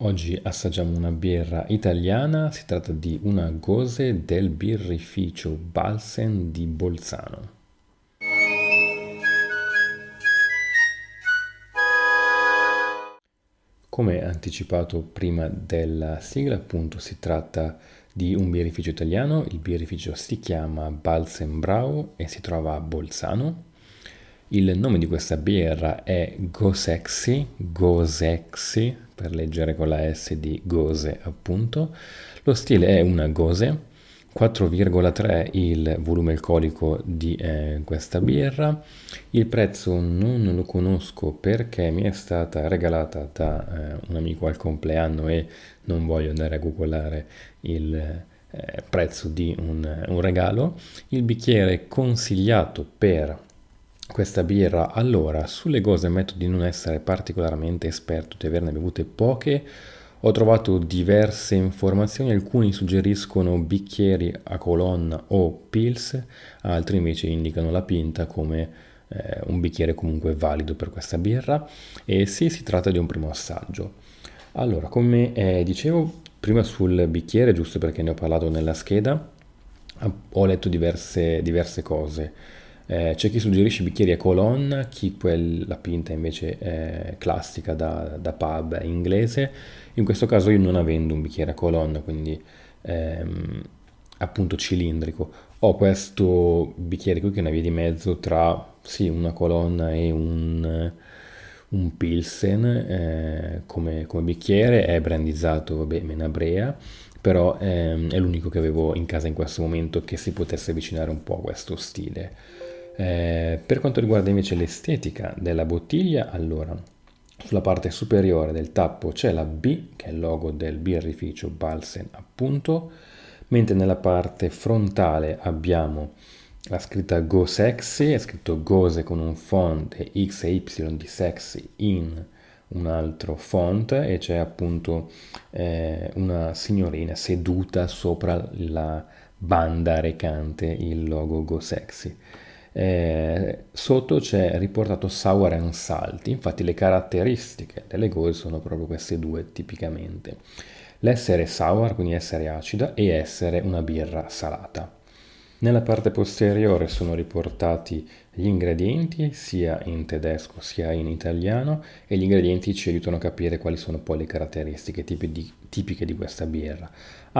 Oggi assaggiamo una birra italiana, si tratta di una Gose del birrificio Balsen di Bolzano. Come anticipato prima della sigla, appunto, si tratta di un birrificio italiano, il birrificio si chiama Balsen Balsenbrau e si trova a Bolzano il nome di questa birra è Gosexy, Gosexy, per leggere con la S di Gose appunto. Lo stile è una Gose, 4,3 il volume alcolico di eh, questa birra. Il prezzo non lo conosco perché mi è stata regalata da eh, un amico al compleanno e non voglio andare a googolare il eh, prezzo di un, un regalo. Il bicchiere consigliato per questa birra. Allora, sulle cose ammetto di non essere particolarmente esperto, di averne bevute poche. Ho trovato diverse informazioni, alcuni suggeriscono bicchieri a colonna o pills, altri invece indicano la pinta come eh, un bicchiere comunque valido per questa birra e sì, si tratta di un primo assaggio. Allora, come eh, dicevo prima sul bicchiere, giusto perché ne ho parlato nella scheda, ho letto diverse, diverse cose eh, c'è chi suggerisce bicchieri a colonna, chi quella pinta invece è classica da, da, pub inglese. In questo caso io non avendo un bicchiere a colonna, quindi ehm, appunto cilindrico, ho questo bicchiere qui che è una via di mezzo tra sì, una colonna e un, un Pilsen eh, come, come, bicchiere, è brandizzato vabbè, Menabrea, però ehm, è l'unico che avevo in casa in questo momento che si potesse avvicinare un po' a questo stile. Eh, per quanto riguarda invece l'estetica della bottiglia, allora sulla parte superiore del tappo c'è la B, che è il logo del birrificio Balsen, appunto, mentre nella parte frontale abbiamo la scritta Go Sexy, è scritto Gose con un font e X e Y di sexy in un altro font e c'è appunto eh, una signorina seduta sopra la banda recante il logo Go Sexy. Eh, sotto c'è riportato sour and salty, infatti le caratteristiche delle gol sono proprio queste due tipicamente. L'essere sour, quindi essere acida, e essere una birra salata. Nella parte posteriore sono riportati gli ingredienti sia in tedesco sia in italiano e gli ingredienti ci aiutano a capire quali sono poi le caratteristiche tipiche di, tipiche di questa birra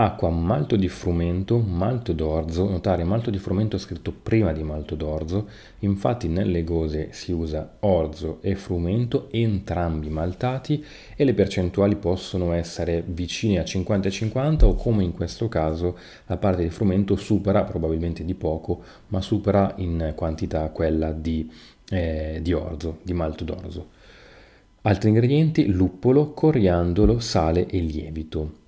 acqua, malto di frumento, malto d'orzo, notare malto di frumento è scritto prima di malto d'orzo, infatti nelle gose si usa orzo e frumento, entrambi maltati e le percentuali possono essere vicine a 50 50 o come in questo caso la parte di frumento supera, probabilmente di poco, ma supera in quantità quella di, eh, di orzo, di malto d'orzo. Altri ingredienti, luppolo, coriandolo, sale e lievito.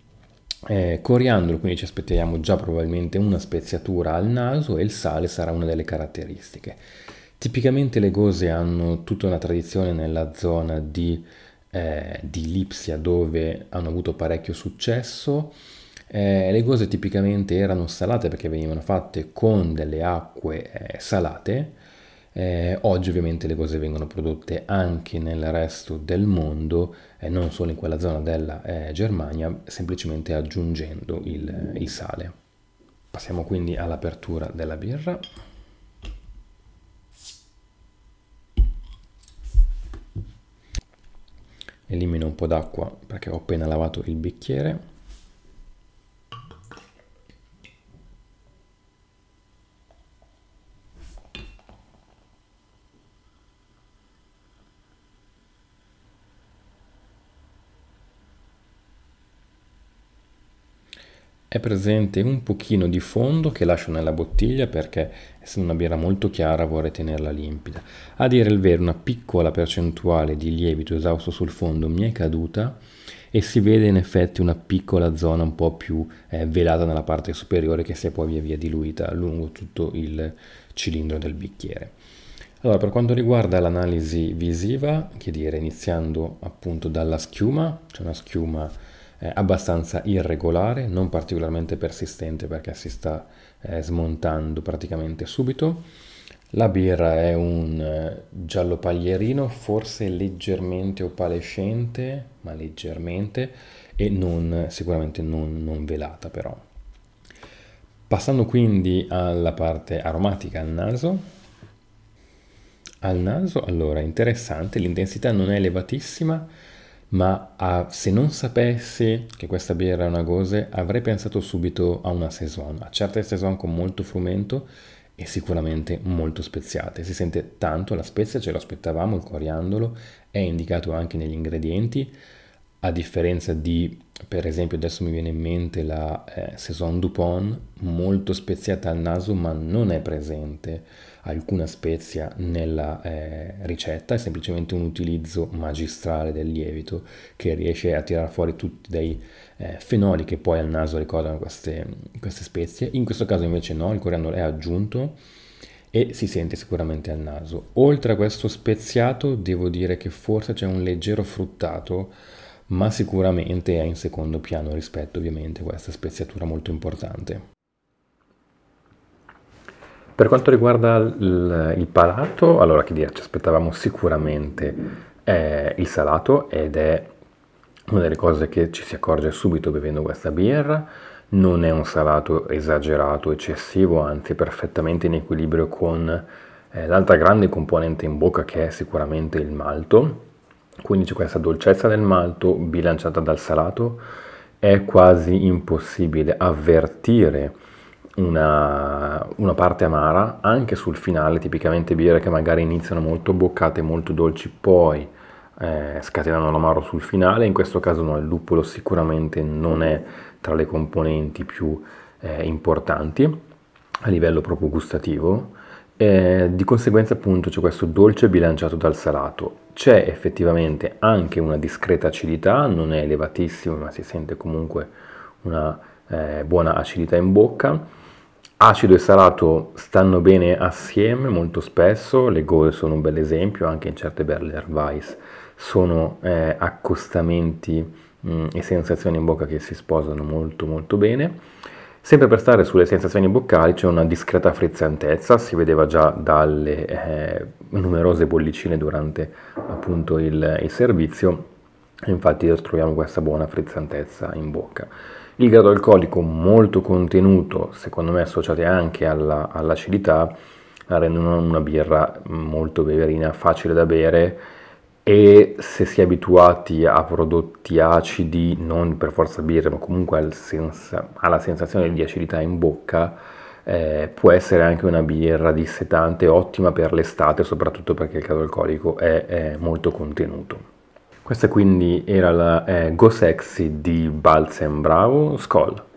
Eh, coriandolo, quindi ci aspettiamo già probabilmente una speziatura al naso e il sale sarà una delle caratteristiche. Tipicamente le gose hanno tutta una tradizione nella zona di, eh, di Lipsia dove hanno avuto parecchio successo. Eh, le gose tipicamente erano salate perché venivano fatte con delle acque eh, salate eh, oggi ovviamente le cose vengono prodotte anche nel resto del mondo, eh, non solo in quella zona della eh, Germania, semplicemente aggiungendo il, il sale. Passiamo quindi all'apertura della birra. Elimino un po' d'acqua perché ho appena lavato il bicchiere. è presente un pochino di fondo che lascio nella bottiglia perché essendo una birra molto chiara vorrei tenerla limpida. A dire il vero una piccola percentuale di lievito esausto sul fondo mi è caduta e si vede in effetti una piccola zona un po' più eh, velata nella parte superiore che si è poi via via diluita lungo tutto il cilindro del bicchiere. Allora, per quanto riguarda l'analisi visiva, che dire, iniziando appunto dalla schiuma, c'è una schiuma eh, abbastanza irregolare, non particolarmente persistente perché si sta eh, smontando praticamente subito. La birra è un eh, giallo paglierino, forse leggermente opalescente, ma leggermente, e non, sicuramente non, non velata però. Passando quindi alla parte aromatica, al naso, al naso, allora, interessante, l'intensità non è elevatissima, ma a, ah, se non sapessi che questa birra è una gose avrei pensato subito a una saison, a certe saison con molto frumento e sicuramente molto speziate. Si sente tanto la spezia, ce l'aspettavamo, il coriandolo è indicato anche negli ingredienti, a differenza di, per esempio adesso mi viene in mente la eh, Saison Dupont, molto speziata al naso ma non è presente alcuna spezia nella eh, ricetta, è semplicemente un utilizzo magistrale del lievito che riesce a tirar fuori tutti dei eh, fenoli che poi al naso ricordano queste, queste spezie, in questo caso invece no, il coriandolo è aggiunto e si sente sicuramente al naso. Oltre a questo speziato devo dire che forse c'è un leggero fruttato ma sicuramente è in secondo piano rispetto ovviamente a questa speziatura molto importante. Per quanto riguarda il, il palato, allora che dire, ci aspettavamo sicuramente eh, il salato ed è una delle cose che ci si accorge subito bevendo questa birra, non è un salato esagerato, eccessivo, anzi perfettamente in equilibrio con eh, l'altra grande componente in bocca che è sicuramente il malto quindi c'è questa dolcezza del malto bilanciata dal salato, è quasi impossibile avvertire una, una, parte amara anche sul finale, tipicamente birre che magari iniziano molto boccate, molto dolci, poi eh, scatenano l'amaro sul finale, in questo caso no, il luppolo sicuramente non è tra le componenti più eh, importanti a livello proprio gustativo, eh, di conseguenza appunto c'è questo dolce bilanciato dal salato. C'è effettivamente anche una discreta acidità, non è elevatissima ma si sente comunque una eh, buona acidità in bocca. Acido e salato stanno bene assieme molto spesso, le gole sono un bel esempio, anche in certe Berliner Weiss sono eh, accostamenti mh, mm, e sensazioni in bocca che si sposano molto molto bene. Sempre per stare sulle sensazioni boccali c'è una discreta frizzantezza, si vedeva già dalle eh, numerose bollicine durante appunto il, il servizio, infatti troviamo questa buona frizzantezza in bocca. Il grado alcolico molto contenuto, secondo me associato anche alla, all'acidità, la rendono una birra molto beverina, facile da bere, e se si è abituati a prodotti acidi, non per forza birra, ma comunque al sens- alla sensazione di acidità in bocca, eh, può essere anche una birra dissetante ottima per l'estate, soprattutto perché il caldo alcolico è, è molto contenuto. Questa quindi era la eh, Go Sexy di Balsam Bravo Skoll.